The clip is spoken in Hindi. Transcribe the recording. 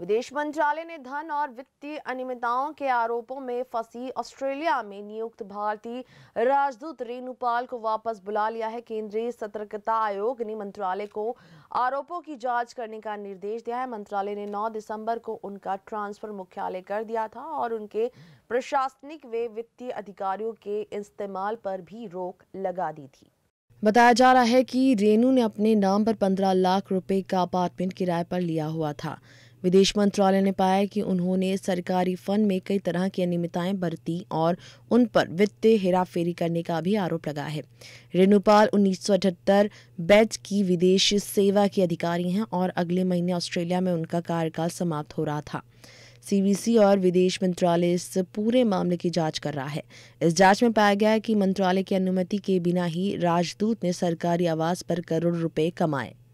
विदेश मंत्रालय ने धन और वित्तीय अनियमितताओं के आरोपों में फंसी ऑस्ट्रेलिया में नियुक्त भारतीय राजदूत रेणुपाल को वापस बुला लिया है केंद्रीय सतर्कता आयोग ने मंत्रालय को आरोपों की जांच करने का निर्देश दिया है मंत्रालय ने 9 दिसंबर को उनका ट्रांसफर मुख्यालय कर दिया था और उनके प्रशासनिक व वित्तीय अधिकारियों के इस्तेमाल पर भी रोक लगा दी थी बताया जा रहा है कि रेणु ने अपने नाम पर पंद्रह लाख रुपए का अपार्टमेंट किराए पर लिया हुआ था विदेश मंत्रालय ने पाया कि उन्होंने सरकारी फंड में कई तरह की अनियमितताएं बरती और उन पर वित्तीय हेराफेरी करने का भी आरोप लगा है रेणुपाल उन्नीस बैच की विदेश सेवा की अधिकारी हैं और अगले महीने ऑस्ट्रेलिया में उनका कार्यकाल समाप्त हो रहा था सीबीसी और विदेश मंत्रालय इस पूरे मामले की जांच कर रहा है इस जांच में पाया गया कि मंत्रालय की अनुमति के बिना ही राजदूत ने सरकारी आवास पर करोड़ रुपए कमाए